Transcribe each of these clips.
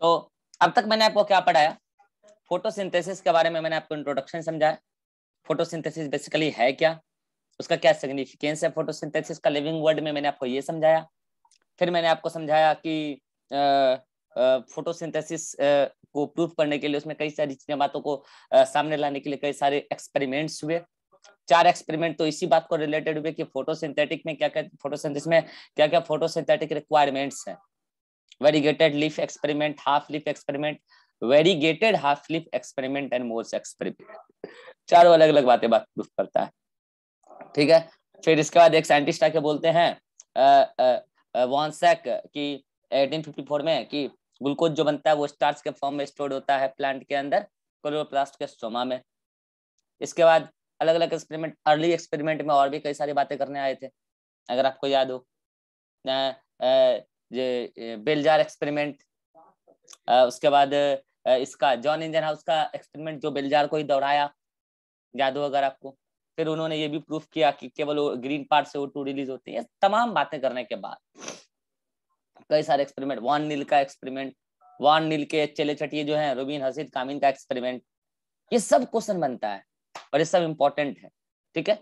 तो अब तक मैंने आपको क्या पढ़ाया फोटोसिंथेसिस के बारे में मैंने आपको इंट्रोडक्शन समझाया फोटोसिंथेसिस बेसिकली है क्या उसका क्या सिग्निफिकेंस है फोटोसिंथेसिस का लिविंग वर्ड में मैंने आपको ये समझाया फिर मैंने आपको समझाया कि फोटोसिंथेसिस को प्रूफ करने के लिए उसमें कई सारी चीजें बातों को आ, सामने लाने के लिए कई सारे एक्सपेरिमेंट्स हुए चार एक्सपेरिमेंट तो इसी बात को रिलेटेड हुए कि फोटोसिंथेटिक में क्या क्या फोटोसिंथेसिस में क्या क्या फोटोसिंथेटिक रिक्वायरमेंट्स हैं variegated leaf experiment, half leaf experiment, variegated half leaf experiment and Morse experiment. चारों अलग अलग बातें बात करता है ठीक है फिर इसके बाद एक साइंटिस्ट आके बोलते हैं वॉन्सेक की 1854 में कि ग्लूकोज जो बनता है वो स्टार्च के फॉर्म में स्टोर होता है प्लांट के अंदर क्लोरोप्लास्ट के स्टोमा में इसके बाद अलग अलग एक्सपेरिमेंट अर्ली एक्सपेरिमेंट में और भी कई सारी बातें करने आए थे अगर आपको याद हो बेलजार एक्सपेरिमेंट उसके बाद इसका जॉन इंजन हाउस का एक्सपेरिमेंट जो बेलजार को ही दोहराया याद हो अगर आपको फिर उन्होंने ये भी प्रूफ किया कि केवल ग्रीन पार्ट से वो टू रिलीज होती है तमाम बातें करने के बाद कई सारे एक्सपेरिमेंट वन नील का एक्सपेरिमेंट वन नील के चले चटिए जो है रुबीन हसीद कामिन का एक्सपेरिमेंट ये सब क्वेश्चन बनता है और ये सब इम्पोर्टेंट है ठीक है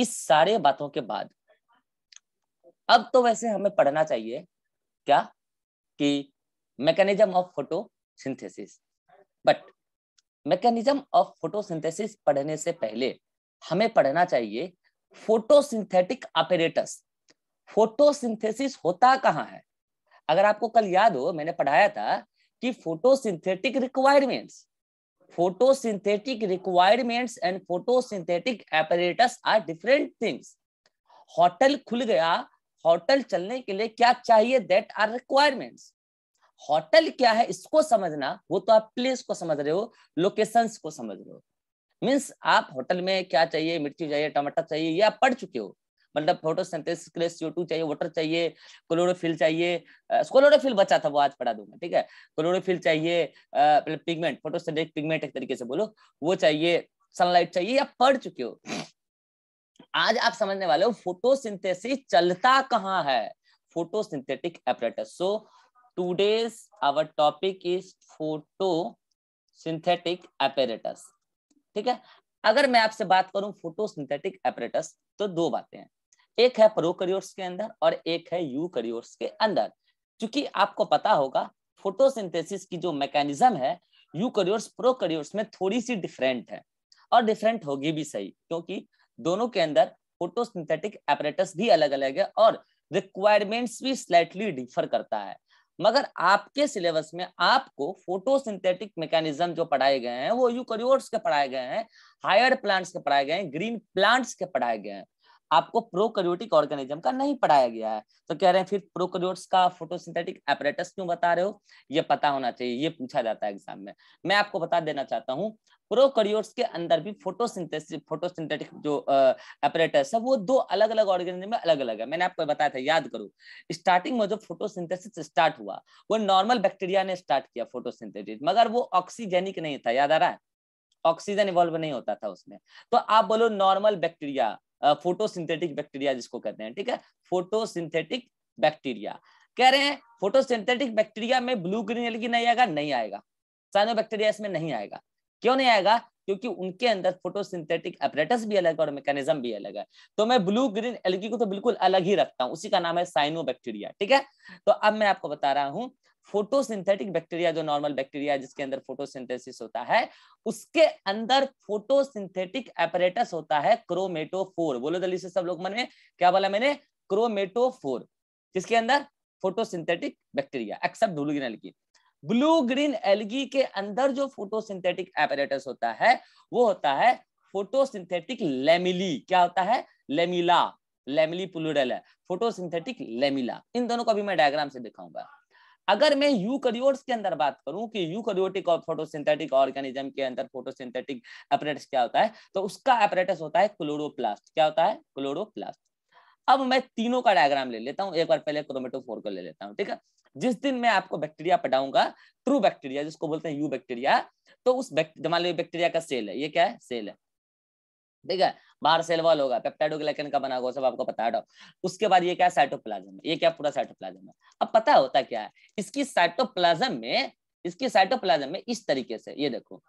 इस सारे बातों के बाद अब तो वैसे हमें पढ़ना चाहिए क्या कि mechanism of photosynthesis but mechanism of photosynthesis पढ़ने से पहले हमें पढ़ना चाहिए फोटोसिंथेटिक ऑपरेटस फोटोसिंथेसिस होता कहाँ है अगर आपको कल याद हो मैंने पढ़ाया था कि photosynthetic requirements photosynthetic requirements and photosynthetic apparatus are different things hotel खुल गया होटल चलने के लिए क्या चाहिए दैट आर रिक्वायरमेंट्स होटल क्या है इसको समझना वो तो आप प्लेस को समझ रहे हो लोकेशन को समझ रहे हो मीन्स आप होटल में क्या चाहिए मिर्ची चाहिए टमाटर चाहिए ये आप पढ़ चुके हो मतलब फोटोसिंथेसिस के लिए सीओ चाहिए वाटर चाहिए क्लोरोफिल चाहिए क्लोरोफिल बचा था वो आज पढ़ा दूंगा ठीक है क्लोरोफिल चाहिए पिगमेंट फोटोसिंथेटिक पिगमेंट एक तरीके से बोलो वो चाहिए सनलाइट चाहिए आप पढ़ चुके हो आज आप समझने वाले हो फोटोसिंथेसिस चलता कहाँ है photosynthetic apparatus so today's our topic is photosynthetic apparatus ठीक है अगर मैं आपसे बात करूं फोटोसिंथेटिक एपरेटस तो दो बातें हैं एक है प्रोकैरियोट्स के अंदर और एक है यू करियोर्स के अंदर क्योंकि आपको पता होगा फोटोसिंथेसिस की जो मैकेनिज्म है यू करियोर्स प्रोकैरियोट्स में थोड़ी सी डिफरेंट है और डिफरेंट होगी भी सही क्योंकि दोनों के अंदर फोटोसिंथेटिक एपरेटस भी अलग अलग है और रिक्वायरमेंट्स भी स्लाइटली डिफर करता है मगर आपके सिलेबस में आपको फोटोसिंथेटिक मैकेनिज्म जो पढ़ाए गए हैं वो यूकोरियोट्स के पढ़ाए गए हैं हायर प्लांट्स के पढ़ाए गए हैं ग्रीन प्लांट्स के पढ़ाए गए हैं आपको प्रोकैरियोटिक ऑर्गेनिज्म का नहीं पढ़ाया गया है तो कह रहे हैं फिर प्रोकैरियोट्स का फोटोसिंथेटिक एपरेटस क्यों बता रहे हो ये पता होना चाहिए ये पूछा जाता है एग्जाम में मैं आपको बता देना चाहता हूँ प्रोकैरियोट्स के अंदर भी फोटोसिंथेसिस फोटोसिंथेटिक जो एपरेटस है वो दो अलग अलग ऑर्गेनिज्म में अलग अलग है मैंने आपको बताया था याद करो स्टार्टिंग में जो फोटोसिंथेसिस स्टार्ट हुआ वो नॉर्मल बैक्टीरिया ने स्टार्ट किया फोटोसिंथेसिस मगर वो ऑक्सीजेनिक नहीं था याद आ रहा है ऑक्सीजन इवॉल्व नहीं होता था उसमें तो आप बोलो नॉर्मल बैक्टीरिया फोटोसिंथेटिक बैक्टीरिया जिसको कहते हैं ठीक है फोटोसिंथेटिक बैक्टीरिया कह रहे हैं फोटोसिंथेटिक बैक्टीरिया में ब्लू ग्रीन एलगी नहीं आएगा नहीं आएगा साइनो बैक्टीरिया इसमें नहीं आएगा क्यों नहीं आएगा क्योंकि उनके अंदर फोटोसिंथेटिक अपरेटस भी अलग है और मैकेनिज्म भी अलग है तो मैं ब्लू ग्रीन एलगी को तो बिल्कुल अलग ही रखता हूं उसी का नाम है साइनो बैक्टीरिया ठीक है तो अब मैं आपको बता रहा हूँ फोटोसिंथेटिक बैक्टीरिया जो नॉर्मल बैक्टीरिया जिसके अंदर फोटोसिंथेसिस होता है उसके अंदर फोटोसिंथेटिक एपरेटस होता है क्रोमेटोफोर बोलो जल्दी से सब लोग मन में क्या बोला मैंने क्रोमेटोफोर जिसके अंदर photosynthetic bacteria except blue green algae blue green algae के अंदर जो फोटोसिंथेटिक एपरेटस होता है वो होता है फोटोसिंथेटिक लेमिली क्या होता है लेमिला लेमिली प्लूरल है फोटोसिंथेटिक लेमिला इन दोनों को अभी मैं डायग्राम से दिखाऊंगा अगर मैं यूकैरियोट्स के अंदर बात करूं कि यूकैरियोटिक और फोटोसिंथेटिक ऑर्गेनिज्म के अंदर फोटोसिंथेटिक अपरेटस क्या होता है तो उसका अपरेटस होता है क्लोरोप्लास्ट क्या होता है क्लोरोप्लास्ट अब मैं तीनों का डायग्राम ले लेता हूँ एक बार पहले क्रोमेटोफोर को ले लेता हूँ ठीक है जिस दिन मैं आपको बैक्टीरिया पटाऊंगा ट्रू बैक्टीरिया जिसको बोलते हैं यू बैक्टीरिया तो उस बैक्टीरिया का सेल है ये क्या है सेल है ठीक है बाहर सेलवॉल होगा पेप्टाइडोग्लाइकन का बना होगा सब आपको पता है उसके बाद ये क्या साइटोप्लाज्म ये क्या पूरा साइटोप्लाज्म है अब पता होता क्या है इसकी साइटोप्लाज्म में इसकी साइटोप्लाज्म में इस तरीके से ये देखो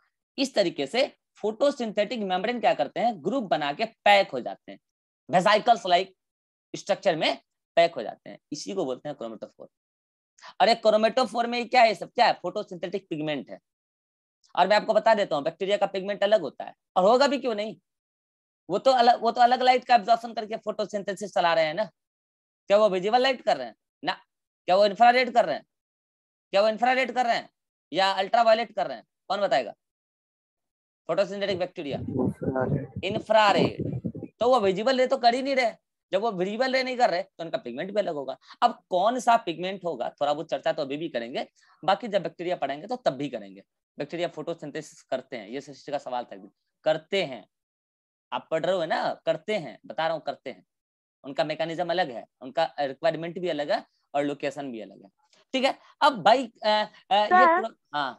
इस तरीके से फोटोसिंथेटिक मेम्ब्रेन क्या करते हैं ग्रुप बना के पैक हो जाते हैं वेसाइकल्स लाइक स्ट्रक्चर में पैक हो जाते हैं इसी को बोलते हैं क्रोमेटोफोर और एक क्रोमेटोफोर में क्या है सब क्या है फोटोसिंथेटिक पिगमेंट है और मैं आपको बता देता हूँ बैक्टीरिया का पिगमेंट अलग होता है और होगा भी क्यों नहीं वो तो अलग वो तो अलग लाइट का एब्जॉर्प्शन करके फोटोसिंथेसिस चला रहे हैं ना क्या वो विजिबल लाइट कर रहे हैं ना क्या वो इंफ्रारेड कर रहे हैं क्या वो इंफ्रारेड कर रहे हैं या अल्ट्रावायलेट कर रहे हैं कौन बताएगा फोटोसिंथेटिक बैक्टीरिया इंफ्रारेड तो वो विजिबल रे तो कर ही नहीं रहे जब वो विजिबल रे नहीं कर रहे तो उनका पिगमेंट भी अलग होगा अब कौन सा पिगमेंट होगा थोड़ा बहुत चर्चा तो अभी भी करेंगे बाकी जब बैक्टीरिया पढ़ेंगे तो तब भी करेंगे बैक्टीरिया फोटोसिंथेसिस करते हैं ये सृष्टि का सवाल था करते हैं आप पढ़ रहे हो ना करते हैं बता रहा हूँ करते हैं उनका मैकेनिज्म अलग है उनका रिक्वायरमेंट भी अलग है और लोकेशन भी अलग है ठीक है अब भाई हाँ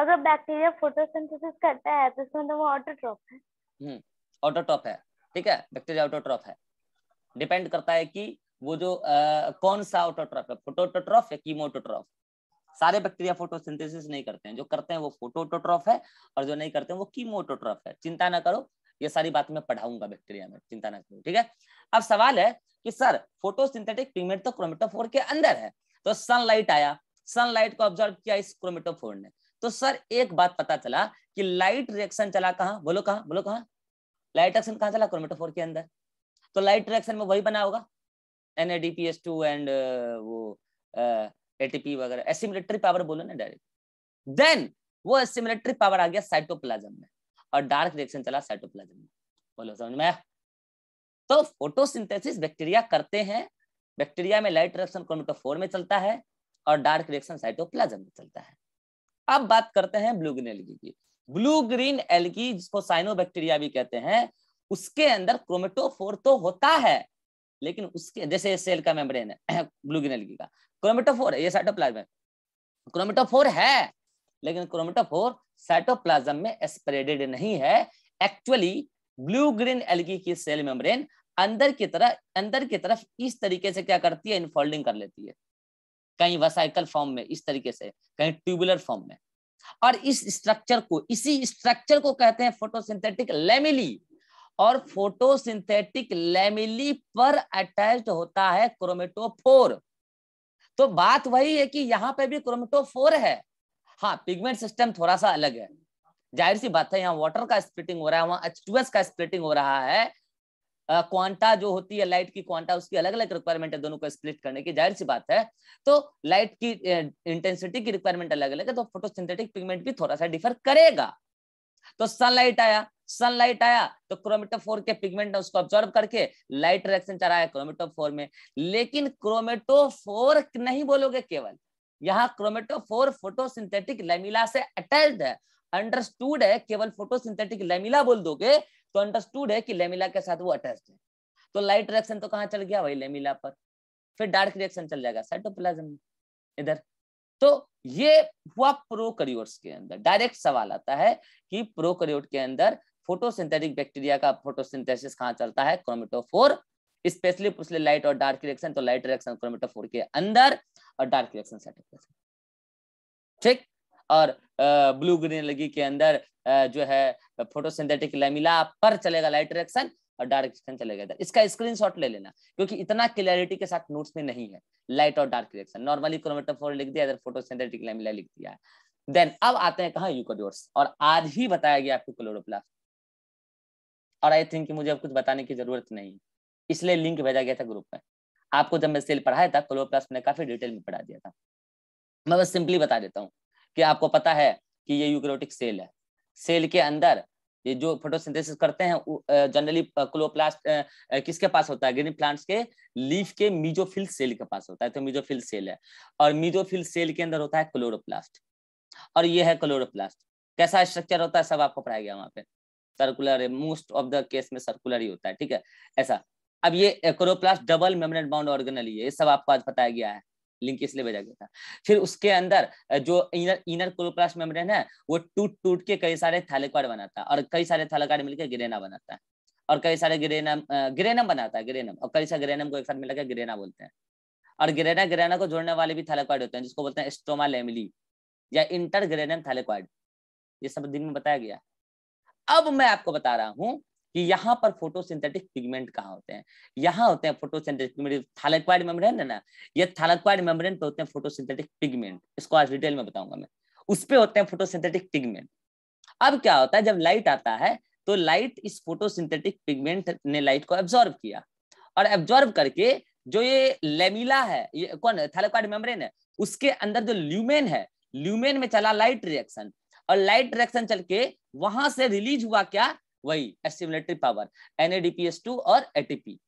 अगर बैक्टीरिया फोटोसिंथेसिस करता है तो इसमें तो वो ऑटोट्रॉप है हम्म ऑटोट्रॉप है ठीक है बैक्टीरिया ऑटोट्रॉप है डिपेंड करता है कि वो जो आ, कौन सा ऑटोट्रॉप है फोटोटोट्रॉफ या कीमोटोट्रॉफ सारे बैक्टीरिया फोटोसिंथेसिस नहीं करते हैं जो करते हैं वो फोटोटोट्रॉफ है और जो नहीं करते हैं वो कीमोटोट्रॉफ है चिंता ना करो ये सारी बात मैं पढ़ाऊंगा बैक्टीरिया में चिंता ना करो ठीक है अब सवाल है कि सर फोटोसिंथेटिक पिगमेंट तो क्रोमेटोफोर के अंदर है तो सनलाइट आया सनलाइट को ऑब्जर्व किया इस क्रोमेटोफोर ने तो सर एक बात पता चला कि लाइट रिएक्शन चला कहा बोलो कहा बोलो कहा लाइट रिएक्शन कहा चला क्रोमेटोफोर के अंदर तो लाइट रिएक्शन में वही बना होगा एन एंड uh, वो uh, एटीपी वगैरह एसिमिलेटरी पावर बोलो ना डायरेक्ट देन वो एसिमिलेटरी पावर आ गया साइटोप्लाज्म में और डार्क रिएक्शन चला साइटोप्लाज्म में बोलो समझ में तो फोटोसिंथेसिस बैक्टीरिया करते हैं बैक्टीरिया में लाइट रिएक्शन क्रोमेटोफोर में चलता है और डार्क रिएक्शन साइटोप्लाज्म में चलता है अब बात करते हैं ब्लू ग्रीन एल्गी की ब्लू ग्रीन एल्गी जिसको साइनोबैक्टीरिया भी कहते हैं उसके अंदर क्रोमेटोफोर तो होता है लेकिन उसके जैसे सेल का मेम्ब्रेन है ब्लू ग्रीन एल्गी का क्रोमेटोफोर है ये साइटोप्लाज्म है क्रोमेटोफोर है लेकिन क्रोमेटोफोर साइटोप्लाज्म में स्प्रेडेड नहीं है एक्चुअली ब्लू ग्रीन एल्गी की सेल मेम्ब्रेन अंदर की तरह अंदर की तरफ इस तरीके से क्या करती है इनफोल्डिंग कर लेती है कहीं वसाइकल फॉर्म में इस तरीके से कहीं ट्यूबुलर फॉर्म में और इस स्ट्रक्चर को इसी स्ट्रक्चर को कहते हैं फोटोसिंथेटिक लेमिली और फोटोसिंथेटिक लेमिली पर अटैच होता है क्रोमेटोफोर तो बात वही है कि यहाँ पे भी क्रोमेटो फोर है हाँ पिगमेंट सिस्टम थोड़ा सा अलग है जाहिर सी बात है यहाँ वाटर का स्प्लिटिंग हो रहा है वहाँ एच का स्प्लिटिंग हो रहा है क्वांटा जो होती है लाइट की क्वांटा उसकी अलग अलग रिक्वायरमेंट है दोनों को स्प्लिट करने की जाहिर सी बात है तो लाइट की इंटेंसिटी की रिक्वायरमेंट अलग अलग है तो फोटोसिंथेटिक पिगमेंट भी थोड़ा सा डिफर करेगा तो सनलाइट आया सनलाइट आया तो क्रोमेटोफोर के पिगमेंट ने उसको ऑब्जर्व करके लाइट रिएक्शन चढ़ाया क्रोमेटोफोर में लेकिन क्रोमेटोफोर नहीं बोलोगे केवल यहाँ क्रोमेटोफोर फोटोसिंथेटिक लेमिला से अटैच्ड है अंडरस्टूड है केवल फोटोसिंथेटिक लेमिला बोल दोगे तो अंडरस्टूड है कि लेमिला के साथ वो अटैच्ड है तो लाइट रिएक्शन तो कहाँ चल गया वही लेमिला पर फिर डार्क रिएक्शन चल जाएगा साइटोप्लाज्म इधर तो ये हुआ प्रोकैरियोट्स के अंदर डायरेक्ट सवाल आता है कि प्रोकैरियोट के अंदर फोटोसिंथेटिक बैक्टीरिया का फोटोसिंथेसिस कहाँ चलता है क्रोमेटोफोर स्पेशली पूछ लाइट और डार्क रिएक्शन तो लाइट रिएक्शन क्रोमेटोफोर के अंदर और डार्क रिएक्शन ठीक और ब्लू ग्रीन लगी के अंदर जो है फोटोसिंथेटिक लेमिला पर चलेगा लाइट रिएक्शन और डार्क डायरेक्शन चले गए इसका स्क्रीनशॉट ले लेना क्योंकि इतना क्लियरिटी के साथ नोट्स में नहीं है लाइट और डार्क रिएक्शन नॉर्मली क्रोमेटोफोर लिख दिया इधर फोटोसिंथेटिक लैमिला लिख दिया है देन अब आते हैं कहा यूकोडियोट्स और आज ही बताया गया आपको क्लोरोप्लास्ट और आई थिंक मुझे अब कुछ बताने की जरूरत नहीं है इसलिए लिंक भेजा गया था ग्रुप में आपको जब मैं सेल पढ़ाया था क्लोरोप्लास्ट मैंने काफी डिटेल में पढ़ा दिया था मैं बस सिंपली बता देता हूँ कि आपको पता है कि ये यूक्रोटिक सेल है सेल के अंदर ये जो फोटोसिंथेसिस करते हैं जनरली क्लोप्लास्ट किसके पास होता है ग्रीन प्लांट्स के लीफ के मीजोफिल सेल के पास होता है तो मीजोफिल सेल है और मीजोफिल सेल के अंदर होता है क्लोरोप्लास्ट और ये है क्लोरोप्लास्ट कैसा स्ट्रक्चर होता है सब आपको पढ़ाया गया वहां पे सर्कुलर है मोस्ट ऑफ द केस में सर्कुलर ही होता है ठीक है ऐसा अब ये chloroplast double membrane bound organelle ये सब आपको आज बताया गया है लिंक इसलिए भेजा गया था फिर उसके अंदर जो इनर इनर क्लोप्लास मेम्ब्रेन है वो टूट टूट के कई सारे थैलेकॉर्ड बनाता है और कई सारे थैलेकॉर्ड मिलकर ग्रेना बनाता है और कई सारे ग्रेनम ग्रेनम बनाता है ग्रेनम और कई सारे ग्रेनम को एक साथ मिलाकर ग्रेना बोलते हैं और ग्रेना ग्रेना को जोड़ने वाले भी थैलेकॉइड होते हैं जिसको बोलते हैं स्टोमा लेमिली या इंटर ग्रेनम थैलेकॉइड ये सब दिन में बताया गया अब मैं आपको बता रहा हूँ कि यहाँ पर फोटोसिंथेटिक पिगमेंट कहाँ होते हैं यहाँ होते हैं फोटोसिंथेटिक पिगमेंट थालाक्वाइड मेम्ब्रेन है ना ये थालाक्वाइड मेम्ब्रेन पे होते हैं फोटोसिंथेटिक पिगमेंट इसको आज डिटेल में बताऊंगा मैं उस पर होते हैं फोटोसिंथेटिक पिगमेंट अब क्या होता है जब लाइट आता है तो लाइट इस फोटोसिंथेटिक पिगमेंट ने लाइट को एब्जॉर्व किया और एब्जॉर्व करके जो ये लेमिला है ये कौन थालोकार्ड मेम्ब्रेन है उसके अंदर जो ल्यूमेन है ल्यूमेन में चला लाइट रिएक्शन और लाइट रिएक्शन चल के वहां से रिलीज हुआ क्या वही एस्टिमुलेटरी पावर एनएडीपीएस टू और एटीपी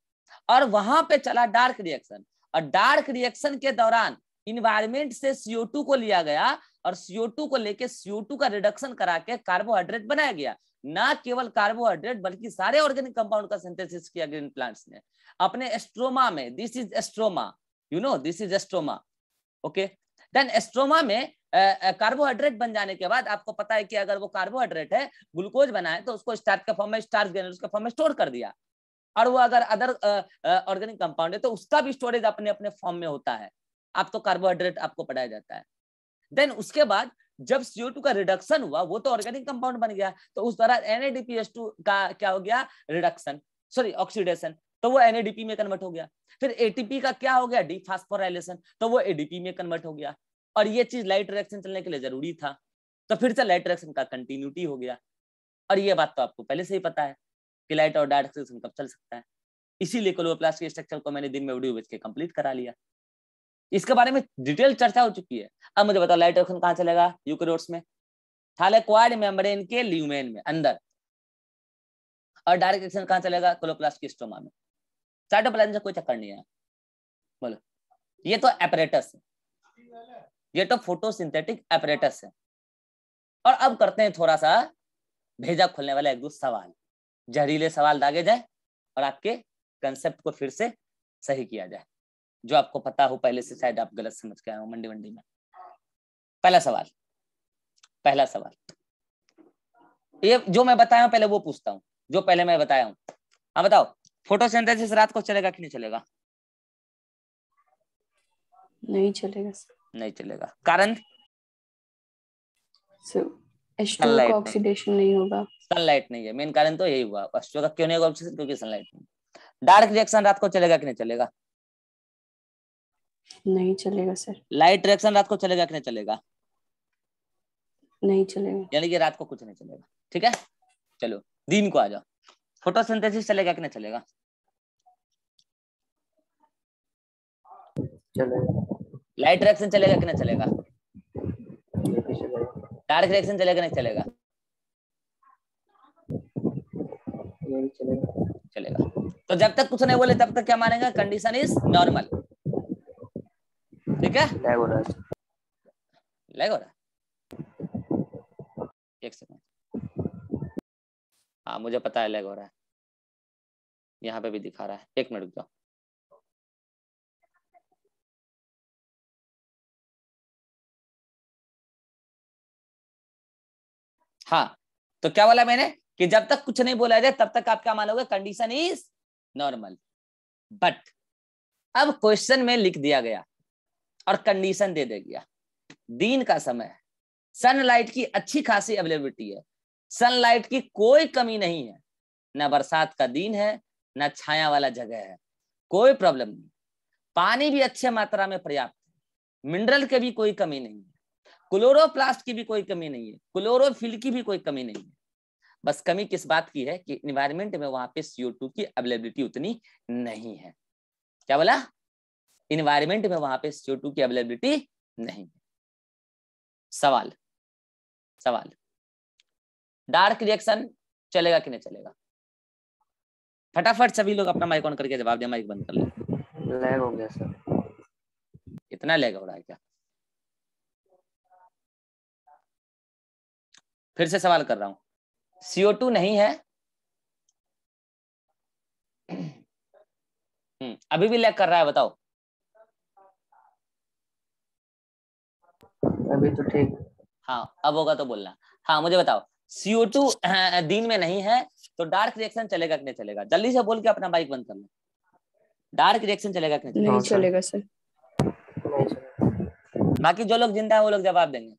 और वहां पे चला डार्क रिएक्शन और डार्क रिएक्शन के दौरान इन्वायरमेंट से सीओ को लिया गया और सीओ को लेके सीओ का रिडक्शन करा के कार्बोहाइड्रेट बनाया गया ना केवल कार्बोहाइड्रेट बल्कि सारे ऑर्गेनिक कंपाउंड का सिंथेसिस किया ग्रीन प्लांट्स ने अपने एस्ट्रोमा में this is stroma you know this is stroma okay then stroma में कार्बोहाइड्रेट बन जाने के बाद आपको पता है कि अगर वो कार्बोहाइड्रेट है ग्लूकोज बना है तो उसको स्टार्च के फॉर्म में स्टार्च ग्रेनुल्स के फॉर्म में स्टोर कर दिया और वो अगर अदर ऑर्गेनिक कंपाउंड है तो उसका भी स्टोरेज अपने अपने फॉर्म में होता है आप तो कार्बोहाइड्रेट आपको पढ़ाया जाता है देन उसके बाद जब CO2 का रिडक्शन हुआ वो तो ऑर्गेनिक कंपाउंड बन गया तो उस तरह NADPH2 का क्या हो गया रिडक्शन सॉरी ऑक्सीडेशन तो वो एनएडीपी में कन्वर्ट हो गया फिर एटीपी का क्या हो गया डीफास्फोराइलेशन तो वो एडीपी में कन्वर्ट हो गया और ये चीज लाइट डायरेक्शन चलने के लिए जरूरी था तो फिर से लाइट डायरेक्शन का कंटिन्यूटी हो गया और ये बात तो आपको पहले से ही पता है कि लाइट और डायरेक्शन कब चल सकता है इसीलिए क्लोरोप्लास्ट के स्ट्रक्चर को मैंने दिन में वीडियो बेच के कंप्लीट करा लिया इसके बारे में डिटेल चर्चा हो चुकी है अब मुझे बताओ लाइट डायरेक्शन कहाँ चलेगा यूक्रोट्स में थालेक्वाड मेम्ब्रेन के ल्यूमेन में अंदर और डायरेक्ट एक्शन कहाँ चलेगा क्लोप्लास्ट की स्टोमा में साइटोप्लाज्म से कोई चक्कर नहीं है बोलो ये तो एपरेटस है ये तो फोटोसिंथेटिक एपरेटस है और अब करते हैं थोड़ा सा भेजा खोलने वाला एक दो सवाल जहरीले सवाल दागे जाए और आपके कंसेप्ट को फिर से सही किया जाए जो आपको पता हो पहले से शायद आप गलत समझ गए हो मंडी मंडी में पहला सवाल पहला सवाल ये जो मैं बताया हूं पहले वो पूछता हूँ जो पहले मैं बताया हूँ हाँ बताओ फोटोसिंथेसिस रात को चलेगा कि नहीं चलेगा नहीं चलेगा नहीं चलेगा कारण सनलाइट नहीं होगा सनलाइट नहीं है मेन कारण तो यही हुआ H2O का क्यों नहीं होगा ऑक्सीडेशन क्योंकि सनलाइट नहीं डार्क रिएक्शन रात को चलेगा कि नहीं चलेगा नहीं चलेगा सर लाइट रिएक्शन रात को चलेगा कि नहीं चलेगा नहीं चलेगा यानी कि रात को कुछ नहीं चलेगा ठीक है चलो दिन को आ जाओ फोटोसिंथेसिस चलेगा कि नहीं चलेगा चलेगा लाइट रिएक्शन चलेगा कि नहीं चलेगा डार्क रिएक्शन चलेगा नहीं चलेगा चलेगा तो जब तक कुछ नहीं बोले तब तक क्या मानेगा कंडीशन इज नॉर्मल ठीक है लैग हो रहा है लैग हो रहा है एक सेकंड हाँ मुझे पता है लैग हो रहा है यहाँ पे भी दिखा रहा है एक मिनट रुक जाओ हाँ तो क्या बोला मैंने कि जब तक कुछ नहीं बोला जाए तब तक आप क्या मानोगे कंडीशन इज नॉर्मल बट अब क्वेश्चन में लिख दिया गया और कंडीशन दे दिया गया दिन का समय सनलाइट की अच्छी खासी अवेलेबिलिटी है सनलाइट की कोई कमी नहीं है ना बरसात का दिन है ना छाया वाला जगह है कोई प्रॉब्लम नहीं पानी भी अच्छे मात्रा में पर्याप्त है मिनरल की भी कोई कमी नहीं क्लोरोप्लास्ट की भी कोई कमी नहीं है क्लोरोफिल की भी कोई कमी नहीं है बस कमी किस बात की है कि इन्वायरमेंट में वहां पे सीओ टू की अवेलेबिलिटी उतनी नहीं है क्या बोला इन्वायरमेंट में वहां पे सीओ टू की अवेलेबिलिटी नहीं है सवाल सवाल डार्क रिएक्शन चलेगा कि नहीं चलेगा फटाफट सभी लोग अपना माइक ऑन करके जवाब दे माइक बंद कर लैग हो गया सर इतना लैग हो रहा है क्या फिर से सवाल कर रहा हूं सीओ टू नहीं है हम्म, अभी भी लैग कर रहा है बताओ अभी तो ठीक हाँ अब होगा तो बोलना हाँ मुझे बताओ सीओ टू दिन में नहीं है तो डार्क रिएक्शन चलेगा कि नहीं चलेगा जल्दी से बोल के अपना बाइक बंद कर लो डार्क रिएक्शन चलेगा कि नहीं चलेगा सर बाकी जो लोग जिंदा है वो लोग जवाब देंगे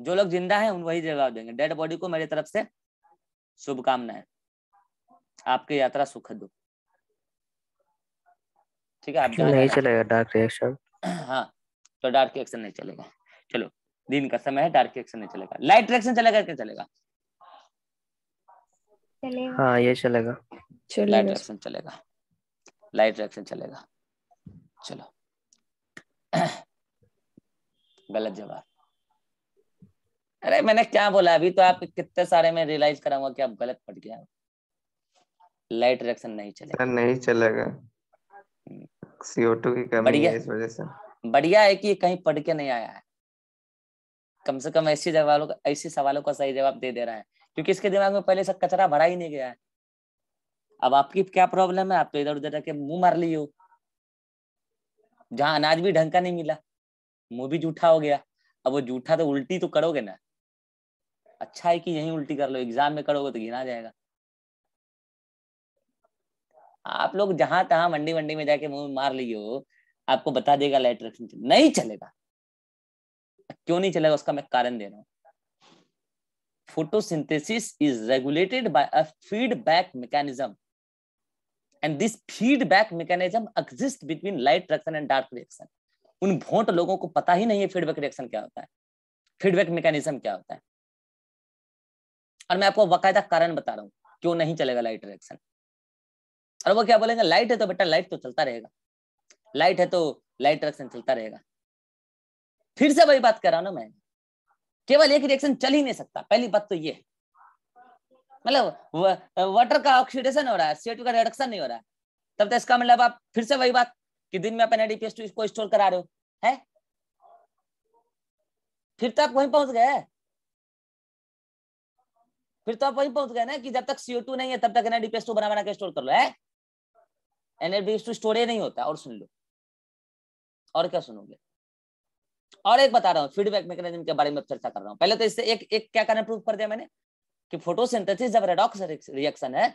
जो लोग जिंदा है उन वही जवाब देंगे डेड बॉडी को मेरी तरफ से शुभकामनाएं आपकी यात्रा सुखद हो ठीक है आप नहीं चलेगा डार्क रिएक्शन हाँ तो डार्क रिएक्शन नहीं चलेगा चलो दिन का समय है डार्क रिएक्शन नहीं चलेगा लाइट रिएक्शन चलेगा क्या चलेगा हाँ ये चलेगा लाइट रिएक्शन चलेगा लाइट रिएक्शन चलेगा चलो गलत जवाब अरे मैंने क्या बोला अभी तो आप कितने सारे में रियलाइज कराऊंगा कि आप गलत पढ़ गया लाइट रिएक्शन नहीं चलेगा हाँ, नहीं चलेगा हम्म। CO2 की कमी बढ़िया, है इस वजह से बढ़िया है कि कहीं पढ़ के नहीं आया है कम से कम ऐसे सवालों का ऐसे सवालों का सही जवाब दे दे रहा है क्योंकि इसके दिमाग में पहले से कचरा भरा ही नहीं गया है अब आपकी क्या प्रॉब्लम है आप तो इधर उधर के मुंह मार ली हो जहाँ अनाज भी ढंग का नहीं मिला मुंह भी जूठा हो गया अब वो जूठा तो उल्टी तो करोगे ना अच्छा है कि यही उल्टी कर लो एग्जाम में करोगे तो गिना जाएगा आप लोग जहां तहां मंडी मंडी में जाके मुंह मार लियो आपको बता देगा लाइट रखनी नहीं चलेगा क्यों नहीं चलेगा उसका मैं कारण दे रहा हूं photosynthesis is regulated by a feedback mechanism and this feedback mechanism exist between light reaction and dark reaction उन भोट लोगों को पता ही नहीं है फीडबैक रिएक्शन क्या होता है फीडबैक मैकेनिज्म क्या होता है और मैं आपको बकायदा कारण बता रहा हूँ क्यों नहीं चलेगा लाइट रिएक्शन और वो क्या बोलेंगे लाइट है तो बेटा लाइट तो चलता रहेगा लाइट है तो लाइट रिएक्शन चलता रहेगा फिर से वही बात कर रहा हूं ना मैं केवल एक रिएक्शन चल ही नहीं सकता पहली बात तो ये मतलब वाटर का ऑक्सीडेशन हो रहा है सीएटू का रिडक्शन नहीं हो रहा तब तो इसका मतलब आप फिर से वही बात कि दिन में आप एनआईडीपीएस टू इसको स्टोर करा रहे हो है फिर तो आप वहीं पहुंच गए फिर तो आप वहीं पहुंच गए ना कि जब तक CO2 नहीं है तब तक एनर्जी पेस्ट बना बना के स्टोर कर लो है एनर्जी टू स्टोर नहीं होता और सुन लो और क्या सुनोगे और एक बता रहा हूँ फीडबैक मैकेनिज्म के बारे में चर्चा कर रहा हूँ पहले तो इससे एक एक क्या करना प्रूफ कर दिया मैंने कि फोटोसिंथेसिस जब रेडॉक्स रिएक्शन है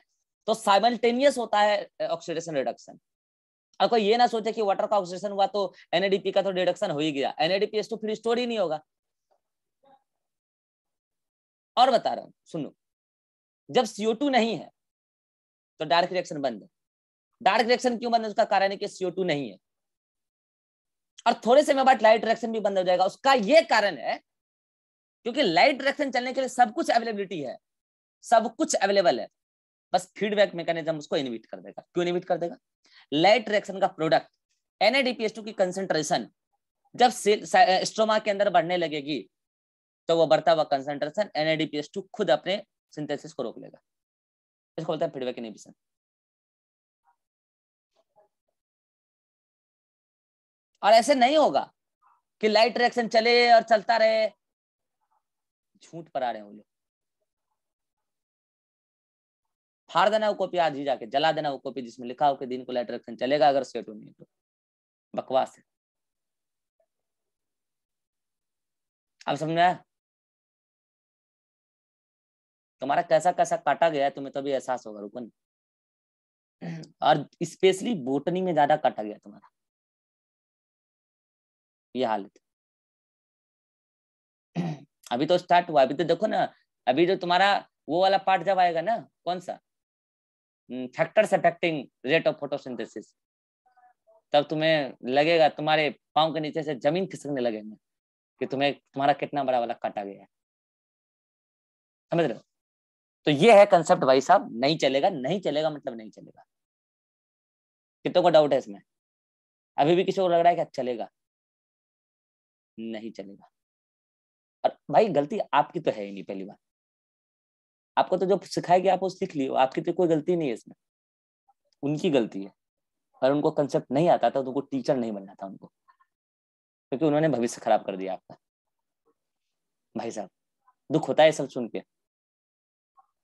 तो साइमल्टेनियस होता है ऑक्सीडेशन रिडक्शन और कोई ये ना सोचे कि वाटर का ऑक्सीडेशन हुआ तो एनएडीपी का तो रिडक्शन हो ही गया एनएडीपी तो फिर स्टोर ही नहीं होगा और बता रहा हूं सुनो जब सीओ नहीं है तो डार्क रिएक्शन बंद है डार्क रिएक्शन क्यों बंद है उसका कारण है कि सीओ नहीं है और थोड़े समय बाद लाइट रिएक्शन भी बंद हो जाएगा उसका यह कारण है क्योंकि लाइट रिएक्शन चलने के लिए सब कुछ अवेलेबिलिटी है सब कुछ अवेलेबल है बस फीडबैक मैकेनिज्म उसको इनविट कर देगा क्यों इनविट कर देगा लाइट रिएक्शन का प्रोडक्ट एनएडीपीएस2 की कंसेंट्रेशन जब स्ट्रोमा के अंदर बढ़ने लगेगी तो वो बढ़ता हुआ कंसंट्रेशन एन खुद अपने सिंथेसिस को रोक लेगा इसको बोलते हैं फीडबैक इनिबिशन और ऐसे नहीं होगा कि लाइट रिएक्शन चले और चलता रहे झूठ पर आ रहे हैं वो लोग फाड़ देना वो कॉपी आज ही जाके जला देना वो कॉपी जिसमें लिखा हो कि दिन को लाइट रिएक्शन चलेगा अगर सेट होनी है तो बकवास है अब समझ में आया तुम्हारा कैसा कैसा काटा गया है तुम्हें तभी एहसास होगा रुकन और स्पेशली बोटनी में ज्यादा काटा गया तुम्हारा ये हालत अभी तो स्टार्ट हुआ अभी तो देखो ना अभी जो तुम्हारा वो वाला पार्ट जब आएगा ना कौन सा factors affecting rate of photosynthesis तब तुम्हें लगेगा तुम्हारे पाँव के नीचे से जमीन खिसकने लगेंगे कि तुम्हें तुम्हारा कितना बड़ा वाला काटा गया है समझ रहे हो तो ये है कंसेप्ट भाई साहब नहीं चलेगा नहीं चलेगा मतलब नहीं चलेगा कितों का डाउट है इसमें अभी भी किसी को लग रहा है कि चलेगा नहीं चलेगा और भाई गलती आपकी तो है ही नहीं पहली बार आपको तो जो सिखाया गया आप वो सीख लिए आपकी तो कोई गलती नहीं है इसमें उनकी गलती है और उनको कंसेप्ट नहीं आता था तो उनको टीचर नहीं बनना था उनको क्योंकि उन्होंने भविष्य खराब कर दिया आपका भाई साहब दुख होता है सब सुन के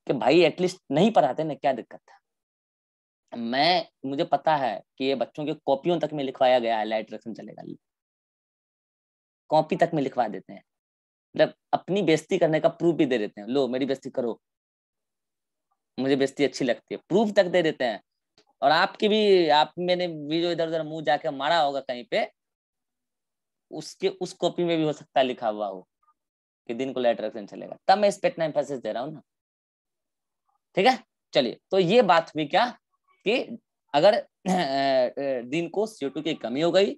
कि भाई एटलीस्ट नहीं पढ़ाते ना क्या दिक्कत था मैं मुझे पता है कि ये बच्चों के कॉपियों तक में लिखवाया गया है लाइट रखन चलेगा कॉपी तक में लिखवा देते हैं मतलब अपनी बेस्ती करने का प्रूफ भी दे देते हैं लो मेरी बेस्ती करो मुझे बेस्ती अच्छी लगती है प्रूफ तक दे देते हैं और आपकी भी आप मैंने वीडियो इधर उधर मुंह जाके मारा होगा कहीं पे उसके उस कॉपी में भी हो सकता है लिखा हुआ हो कि दिन को लेटर चलेगा तब मैं इस पे इतना दे रहा हूँ ना ठीक है चलिए तो ये बात हुई क्या कि अगर दिन को सीओ की कमी हो गई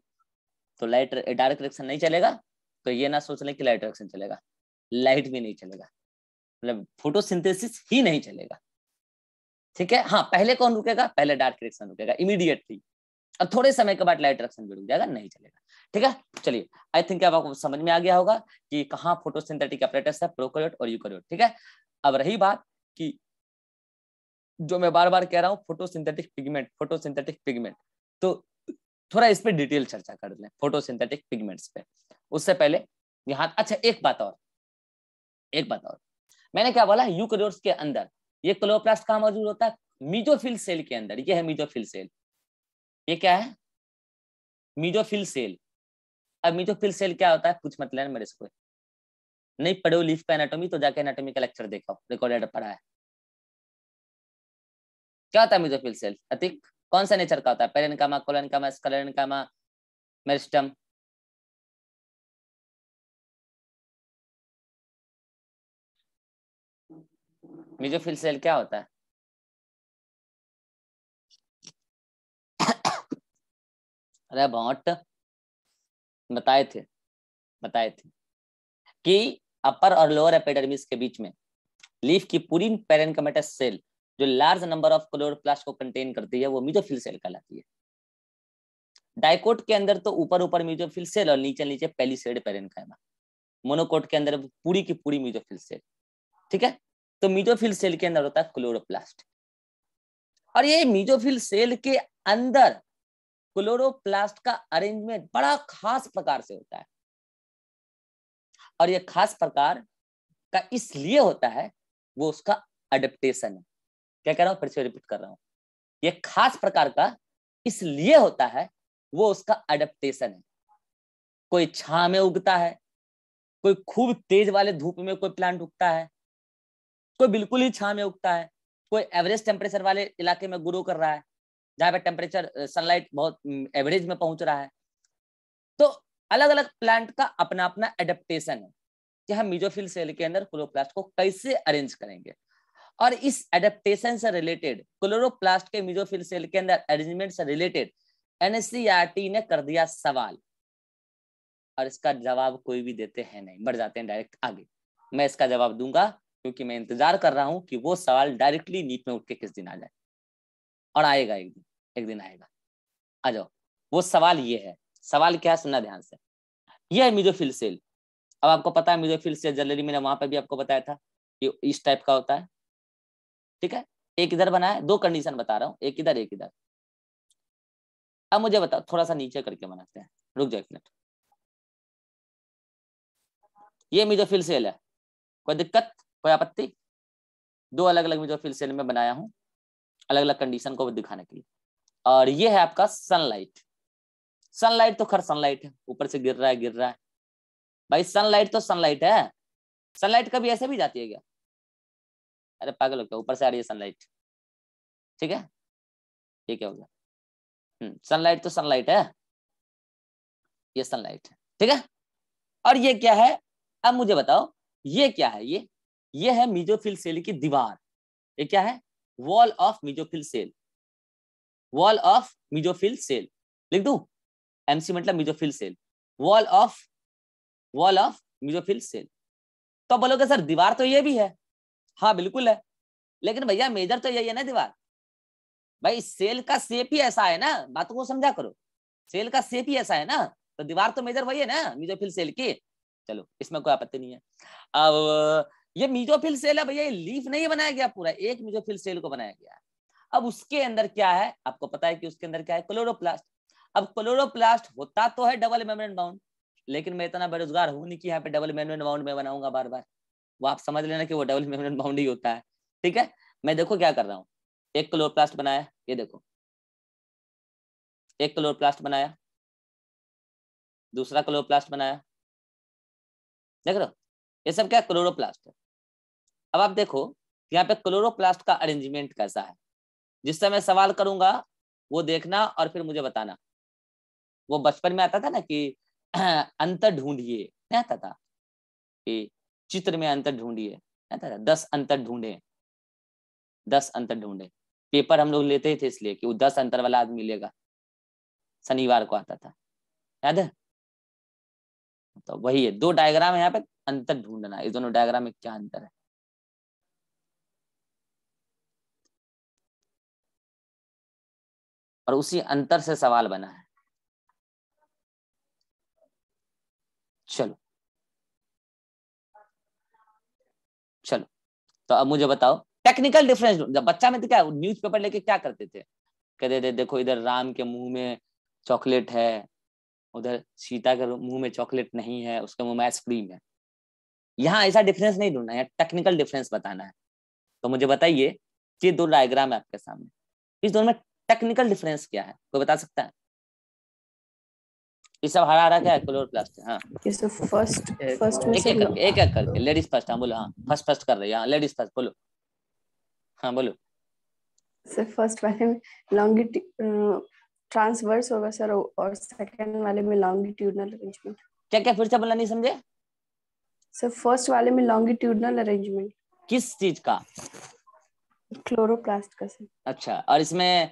तो लाइट डायरेक्ट रिएक्शन नहीं चलेगा तो ये ना सोच लें कि लाइट रिएक्शन चलेगा लाइट भी नहीं चलेगा मतलब फोटोसिंथेसिस ही नहीं चलेगा ठीक है हाँ पहले कौन रुकेगा पहले डार्क रिएक्शन रुकेगा इमीडिएटली और थोड़े समय के बाद लाइट रिएक्शन भी रुक जाएगा नहीं चलेगा ठीक है चलिए आई थिंक अब आपको समझ में आ गया होगा कि कहाँ फोटोसिंथेटिक अपरेटस है प्रोकोरियोट और यूकोरियोट ठीक है अब रही बात कि जो मैं बार बार कह रहा हूँ फोटोसिंथेटिक पिगमेंट फोटोसिंथेटिक पिगमेंट तो थोड़ा इस पर डिटेल चर्चा कर लें फोटोसिंथेटिक पिगमेंट्स पे उससे पहले यहाँ अच्छा एक बात और एक बात और मैंने क्या बोला यू के अंदर ये क्लोप्लास्ट कहा मौजूद होता है मीजोफिल सेल के अंदर ये है मीजोफिल सेल ये क्या है मीजोफिल सेल अब मीजोफिल सेल क्या होता है कुछ मतलब मेरे से नहीं पढ़ो लीफ का एनाटॉमी तो जाके एनाटॉमी का लेक्चर देखो रिकॉर्डेड पढ़ा है क्या होता है म्यूजोफिल सेल अति कौन सा नेचर का होता है पेरेनकामा कोलनकामा स्कलनकामा मेरिस्टम म्यूजोफिल सेल क्या होता है अरे भौट बताए थे बताए थे कि अपर और लोअर एपिडर्मिस के बीच में लीफ की पूरी पेरेनकमेटस सेल जो लार्ज नंबर ऑफ क्लोरोप्लास्ट को कंटेन करती है वो म्यूजोफिल सेल कहलाती है डायकोट के अंदर तो ऊपर ऊपर म्यूजोफिल सेल और नीचे नीचे पेलिसेड पेरेनकाइमा मोनोकोट के अंदर पूरी की पूरी म्यूजोफिल सेल ठीक है तो म्यूजोफिल सेल के अंदर होता है क्लोरोप्लास्ट और ये म्यूजोफिल सेल के अंदर क्लोरोप्लास्ट का अरेंजमेंट बड़ा खास प्रकार से होता है और ये खास प्रकार का इसलिए होता है वो उसका अडेप्टेशन है क्या कह रहा हूँ फिर से रिपीट कर रहा हूँ ये खास प्रकार का इसलिए होता है वो उसका अडेप्टेशन है कोई छा में उगता है कोई खूब तेज वाले धूप में कोई प्लांट उगता है कोई बिल्कुल ही छा में उगता है कोई एवरेज टेम्परेचर वाले इलाके में ग्रो कर रहा है जहां पे टेम्परेचर सनलाइट बहुत एवरेज में पहुंच रहा है तो अलग अलग प्लांट का अपना अपना एडेप्टेशन है कि हम मिजोफिल सेल के अंदर क्लोप्लास्ट को कैसे अरेंज करेंगे और इस एडेप्टेशन से रिलेटेड क्लोरोप्लास्ट के मिजोफिल सेल के अंदर अरेंजमेंट से रिलेटेड एनएससीआरटी e ने कर दिया सवाल और इसका जवाब कोई भी देते हैं नहीं बढ़ जाते हैं डायरेक्ट आगे मैं इसका जवाब दूंगा क्योंकि मैं इंतजार कर रहा हूं कि वो सवाल डायरेक्टली नीट में उठ के किस दिन आ जाए और आएगा एक दिन एक दिन आएगा आ जाओ वो सवाल ये है सवाल क्या है सुनना ध्यान से यह है मिजोफिल सेल अब आपको पता है मिजोफिल सेल जनरली मैंने वहां पर भी आपको बताया था कि इस टाइप का होता है ठीक है एक इधर बना है दो कंडीशन बता रहा हूँ एक इधर एक इधर अब मुझे बताओ थोड़ा सा नीचे करके बनाते हैं रुक जाए एक मिनट ये मिजोफिल सेल है कोई दिक्कत कोई आपत्ति दो अलग अलग मिजोफिल सेल में बनाया हूँ अलग अलग कंडीशन को दिखाने के लिए और ये है आपका सनलाइट सनलाइट तो खर सनलाइट है ऊपर से गिर रहा है गिर रहा है भाई सनलाइट तो सनलाइट है सनलाइट कभी ऐसे भी जाती है क्या अरे पागल हो क्या ऊपर से आ रही है सनलाइट ठीक है ये क्या हो गया सनलाइट हम्म, तो सनलाइट है ये सनलाइट है ठीक है और ये क्या है अब मुझे बताओ ये क्या है ये ये है मिजोफिल सेल की दीवार ये क्या है wall of mesophyll cell wall of mesophyll cell लिख दू एमसी मतलब mesophyll cell wall of wall of mesophyll cell तो बोलोगे सर दीवार तो ये भी है हाँ बिल्कुल है लेकिन भैया मेजर तो यही है ना दीवार भाई सेल का सेप ही ऐसा है ना बातों को समझा करो सेल का सेप ही ऐसा है ना तो दीवार तो मेजर वही है ना मीजोफिल सेल की चलो इसमें कोई आपत्ति नहीं है अब ये मीजोफिल सेल है भैया ये लीफ नहीं बनाया गया पूरा एक मीजोफिल सेल को बनाया गया अब उसके अंदर क्या है आपको पता है कि उसके अंदर क्या है क्लोरोप्लास्ट अब क्लोरोप्लास्ट होता तो है डबल मेम्ब्रेन बाउंड लेकिन मैं इतना बेरोजगार हूं नहीं कि यहाँ पे डबल मेम्ब्रेन बाउंड में बनाऊंगा बार बार वो आप समझ लेना कि वो डबल मेम्ब्रेन बाउंड ही होता है ठीक है मैं देखो क्या कर रहा हूँ एक क्लोरोप्लास्ट तो बनाया ये देखो एक क्लोरोप्लास्ट तो बनाया दूसरा क्लोरोप्लास्ट बनाया देख रहे हो ये सब क्या क्लोरोप्लास्ट है अब आप देखो यहाँ पे क्लोरोप्लास्ट का अरेंजमेंट कैसा है जिससे मैं सवाल करूंगा वो देखना और फिर मुझे बताना वो बचपन में आता था ना कि अंतर ढूंढिए नहीं आता था कि चित्र में अंतर ढूंढिए दस अंतर ढूंढे दस अंतर ढूंढे पेपर हम लोग लेते थे इसलिए कि वो दस अंतर वाला आदमी लेगा शनिवार को आता था याद है तो वही है दो डायग्राम है यहाँ पे अंतर ढूंढना इस दोनों डायग्राम में क्या अंतर है और उसी अंतर से सवाल बना है चलो तो अब मुझे बताओ टेक्निकल डिफरेंस जब बच्चा में तो क्या न्यूज पेपर लेके क्या करते थे कहते थे देखो इधर राम के मुंह में चॉकलेट है उधर सीता के मुंह में चॉकलेट नहीं है उसके मुंह में आइसक्रीम है यहाँ ऐसा डिफरेंस नहीं ढूंढना है टेक्निकल डिफरेंस बताना है तो मुझे बताइए ये दो डायग्राम है आपके सामने इस दोनों में टेक्निकल डिफरेंस क्या है कोई बता सकता है ये सब हरा हरा क्या है क्लोरोप्लास्ट हाँ ये सब फर्स्ट फर्स्ट में एक एक करके एक एक करके लेडीज फर्स्ट हाँ बोलो हाँ फर्स्ट फर्स्ट कर रहे हैं लेडीज हाँ, फर्स्ट बोलो हाँ बोलो सर फर्स्ट वाले में लॉन्गिट ट्रांसवर्स होगा सर और सेकंड वाले में लॉन्गिट्यूडनल अरेंजमेंट क्या क्या फिर से बोलना नहीं समझे सर फर्स्ट वाले में लॉन्गिट्यूडनल अरेंजमेंट किस चीज का क्लोरोप्लास्ट का सर अच्छा और इसमें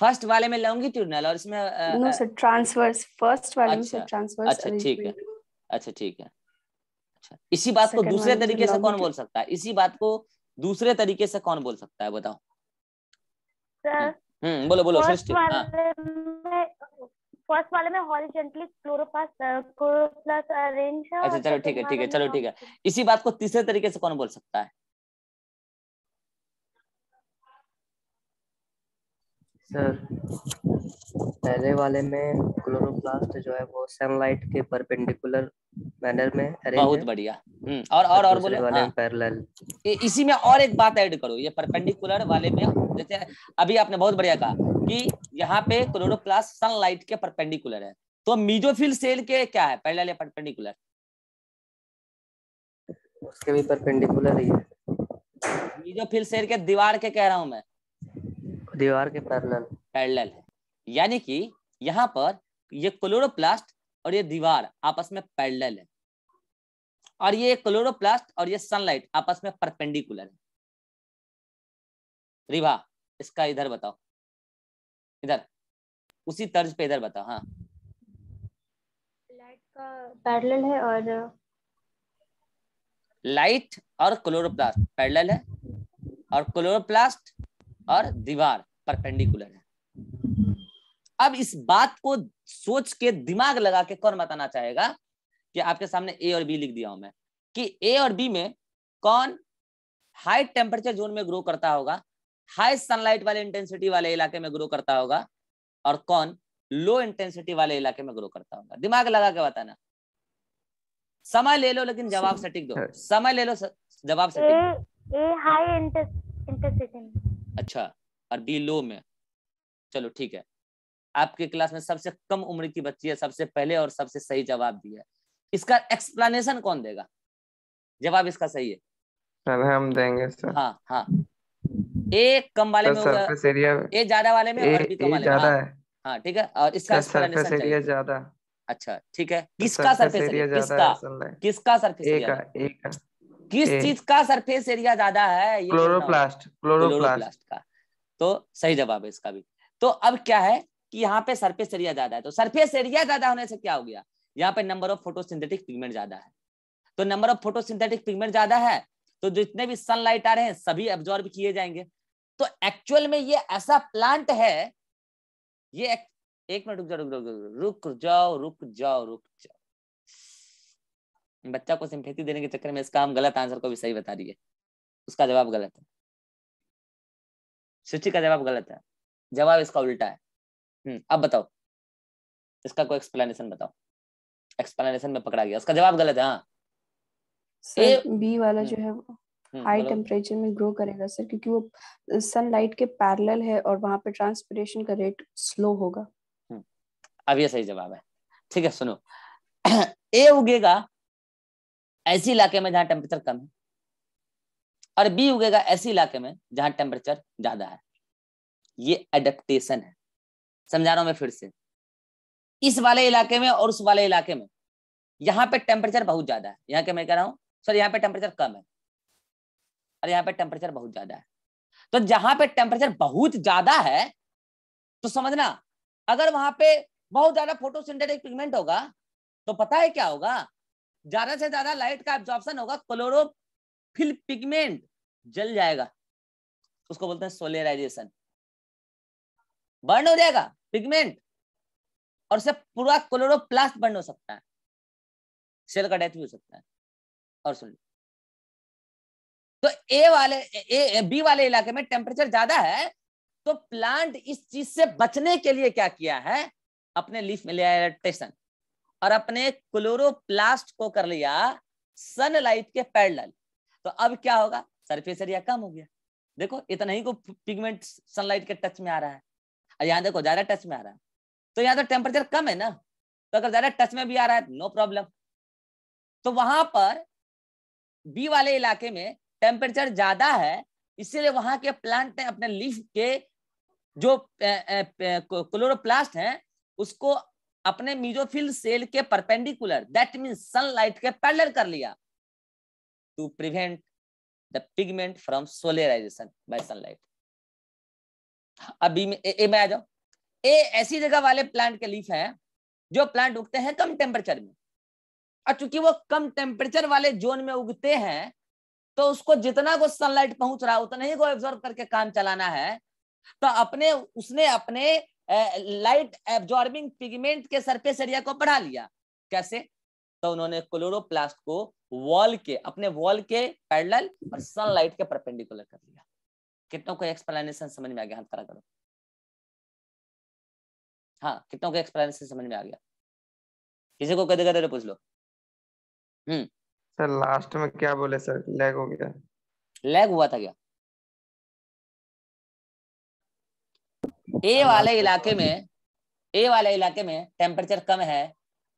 फर्स्ट वाले में लॉन्गिट्यूडनल और इसमें नो सर ट्रांसवर्स फर्स्ट वाले में सर ट्रांसवर्स अच्छा, अच्छा ठीक है अच्छा ठीक है अच्छा इसी बात को दूसरे तरीके से कौन बोल सकता है इसी बात को दूसरे तरीके से कौन बोल सकता है बताओ हम्म, हम्म बोलो बोलो फर्स्ट वाले फर्स्ट वाले में हॉरिजॉन्टली क्लोरोप्लास्ट क्लोरोप्लास्ट अरेंज है अच्छा चलो ठीक है ठीक है चलो ठीक है इसी बात को तीसरे तरीके से कौन बोल सकता है सर पहले वाले में क्लोरोप्लास्ट जो है वो सनलाइट के परपेंडिकुलर मैनर में बहुत बढ़िया हम्म, और और और बोले वाले हाँ, पैरेलल इसी में और एक बात ऐड करो ये परपेंडिकुलर वाले में जैसे अभी आपने बहुत बढ़िया कहा कि यहाँ पे क्लोरोप्लास्ट सनलाइट के परपेंडिकुलर है तो मीजोफिल सेल के क्या है पैरेलल या परपेंडिकुलर उसके भी परपेंडिकुलर ही है मीजोफिल सेल के दीवार के कह रहा हूं मैं दीवार के पैरेलल पैरेलल यानी कि यहाँ पर ये क्लोरोप्लास्ट और ये दीवार आपस में पैरेलल है और ये क्लोरोप्लास्ट और ये सनलाइट आपस में परपेंडिकुलर है रिभा इसका इधर बताओ इधर उसी तर्ज पे इधर बताओ हाँ लाइट का पैरेलल है और लाइट और क्लोरोप्लास्ट पैरेलल है और क्लोरोप्लास्ट और दीवार परपेंडिकुलर है अब इस बात को सोच के दिमाग लगा के कौन बताना चाहेगा कि आपके सामने ए और बी लिख दिया हूं मैं कि ए और बी में कौन हाई टेम्परेचर जोन में ग्रो करता होगा हाई सनलाइट वाले इंटेंसिटी वाले इलाके में ग्रो करता होगा और कौन लो इंटेंसिटी वाले इलाके में ग्रो करता होगा दिमाग लगा के बताना समय ले लो लेकिन जवाब सटीक दो समय ले लो जवाब सटीक ए, ए हाई इंटेंसिटी अच्छा और बी लो में चलो ठीक है आपके क्लास में सबसे कम उम्र की बच्ची है सबसे पहले और सबसे सही जवाब दिया है इसका एक्सप्लेनेशन कौन देगा जवाब इसका सही है सर हम देंगे सर हाँ हाँ ए कम वाले में होगा ए ज्यादा वाले में और बी कम वाले में हाँ, हाँ, ठीक है और इसका एक्सप्लेनेशन चाहिए ज्यादा अच्छा ठीक है किसका सरफेस एरिया किसका किसका सरफेस एरिया किस चीज का सरफेस एरिया ज्यादा है ये क्लोरोप्लास्ट क्लोरोप्लास्ट का तो सही जवाब है इसका भी तो अब क्या है कि यहाँ पे सरफेस एरिया ज्यादा है तो सरफेस एरिया ज्यादा होने से क्या हो गया यहाँ पे नंबर ऑफ फोटोसिंथेटिक पिगमेंट ज्यादा है तो नंबर ऑफ फोटोसिंथेटिक पिगमेंट ज्यादा है तो जितने भी सनलाइट आ रहे हैं सभी एब्जॉर्ब किए जाएंगे तो एक्चुअल में ये ऐसा प्लांट है ये एक मिनट रुक रुक जाओ रुक जाओ रुक जाओ रुक जाओ बच्चा को सिंपैथी देने के चक्कर में इसका हम गलत आंसर को भी सही बता रही है उसका जवाब गलत है सूची का जवाब गलत है जवाब इसका उल्टा है हम्म, अब बताओ इसका कोई एक्सप्लेनेशन बताओ एक्सप्लेनेशन में पकड़ा गया उसका जवाब गलत है हाँ बी वाला हम्म। जो है वो हाई टेम्परेचर में ग्रो करेगा सर क्योंकि वो सनलाइट के पैरेलल है और वहां पे ट्रांसपिरेशन का रेट स्लो होगा हम्म। अब ये सही जवाब है ठीक है सुनो ए उगेगा ऐसे इलाके में जहां टेम्परेचर कम है और बी उगेगा ऐसे इलाके में जहां टेम्परेचर ज्यादा है ये एडेप्टेशन है समझा रहा हूं मैं फिर से इस वाले इलाके में और उस वाले इलाके में यहां पे टेम्परेचर बहुत ज्यादा है यहाँ के मैं कह रहा हूं सर यहाँ पे टेम्परेचर कम है और यहाँ पे टेम्परेचर बहुत ज्यादा है तो जहां पे टेम्परेचर बहुत ज्यादा है तो समझना अगर वहां पे बहुत ज्यादा फोटोसिंथेटिक पिगमेंट होगा तो पता है क्या होगा ज्यादा से ज्यादा लाइट का एब्जॉर्प्शन होगा क्लोरोफिल पिगमेंट जल जाएगा उसको बोलते हैं सोलराइजेशन बर्न हो जाएगा पिगमेंट और से पूरा क्लोरोप्लास्ट बर्न हो सकता है सेल का डेथ भी हो सकता है और सुन तो ए वाले ए ए बी वाले इलाके में टेम्परेचर ज्यादा है तो प्लांट इस चीज से बचने के लिए क्या किया है अपने लीफ में लिया लेटेशन और अपने क्लोरोप्लास्ट को कर लिया सनलाइट के पैरल तो अब क्या होगा सरफेस एरिया कम हो गया देखो इतना ही को पिगमेंट सनलाइट के टच में आ रहा है और यहाँ देखो ज्यादा टच में आ रहा है तो यहाँ तो टेम्परेचर कम है ना तो अगर ज्यादा टच में भी आ रहा है नो प्रॉब्लम तो वहां पर बी वाले इलाके में टेम्परेचर ज्यादा है इसीलिए वहां के प्लांट ने अपने लीफ के जो क्लोरोप्लास्ट है उसको अपने मीजोफिल सेल के परपेंडिकुलर दैट मीन सनलाइट के पैलर कर लिया to prevent the pigment from solarization by sunlight अभी में ए, ए में आ जाओ ए ऐसी जगह वाले प्लांट के लीफ हैं जो प्लांट उगते हैं कम टेम्परेचर में और चूंकि वो कम टेम्परेचर वाले जोन में उगते हैं तो उसको जितना को सनलाइट पहुंच रहा है उतना ही को एब्जॉर्व करके काम चलाना है तो अपने उसने अपने लाइट एब्जॉर्बिंग पिगमेंट के सरफेस एरिया को बढ़ा लिया कैसे तो उन्होंने क्लोरोप्लास्ट को वॉल के अपने वॉल के पैरेलल और सनलाइट के परपेंडिकुलर कर लिया कितनों को एक्सप्लेनेशन समझ में आ गया हाथ खड़ा करो हाँ कितनों को एक्सप्लेनेशन समझ में आ गया किसी को कदे कदे तो पूछ लो हम्म सर लास्ट में क्या बोले सर लैग हो गया लैग हुआ था क्या ए वाले इलाके में ए वाले इलाके में टेम्परेचर कम है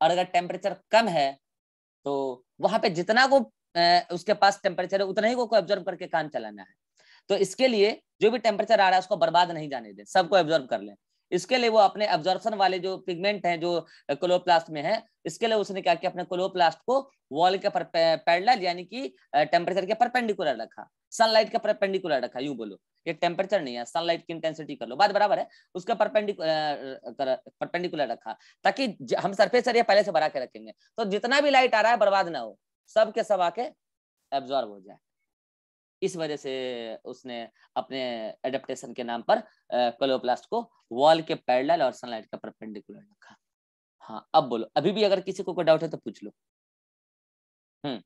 और अगर टेम्परेचर कम है तो वहां पे जितना को उसके पास टेम्परेचर है उतना ही को ऑब्जर्व करके काम चलाना है तो इसके लिए जो भी टेम्परेचर आ रहा है उसको बर्बाद नहीं जाने दें सबको ऑब्जर्व कर लें इसके लिए वो अपने एब्जॉर्प्शन वाले जो पिगमेंट हैं जो क्लोप्लास्ट में है इसके लिए उसने क्या किया अपने क्लोप्लास्ट को वॉल के पैडल यानी कि टेम्परेचर के परपेंडिकुलर रखा सनलाइट का परपेंडिकुलर रखा यू बोलो ये टेम्परेचर नहीं है सनलाइट की इंटेंसिटी कर लो बात बराबर है उसके परपेंडिकुलर परपेंडिकुलर रखा ताकि हम सरफेस एरिया पहले से बढ़ा के रखेंगे तो जितना भी लाइट आ रहा है बर्बाद ना हो सब के सब आके एब्जॉर्ब हो जाए इस वजह से उसने अपने एडेप्टेशन के नाम पर क्लोप्लास्ट को वॉल के पैरल और सनलाइट का परपेंडिकुलर रखा हाँ अब बोलो अभी भी अगर किसी को कोई डाउट है तो पूछ लो हम्म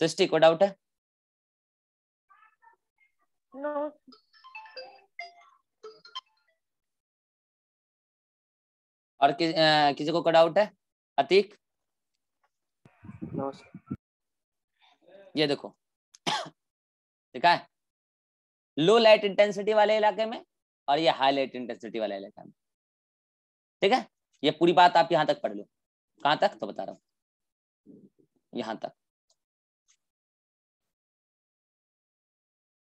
सृष्टि को डाउट है no. और कि, आ, किसी को कोई डाउट है अतीक no, ये देखो ठीक है लो लाइट इंटेंसिटी वाले इलाके में और ये हाई लाइट इंटेंसिटी वाले इलाके में ठीक है ये पूरी बात आप यहां तक पढ़ लो कहां तक तो बता रहा हूं यहां तक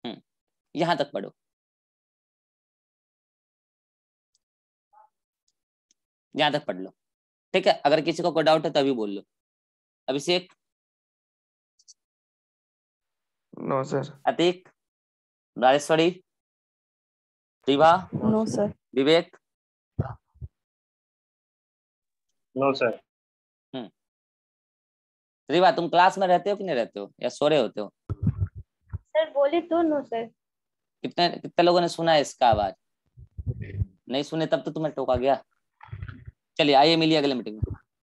हम्म यहां तक पढ़ो यहां तक पढ़ लो ठीक है अगर किसी को कोई डाउट है तो अभी बोल लो Abhishek no sir Atiq Rajeshwari Diva no sir Vivek no sir Riva तुम क्लास में रहते हो कि नहीं रहते हो या सो रहे होते हो सर बोले तो नो सर कितने कितने लोगों ने सुना है इसका आवाज नहीं सुने तब तो तुम्हें टोका गया चलिए आइए मिलिए अगले मीटिंग में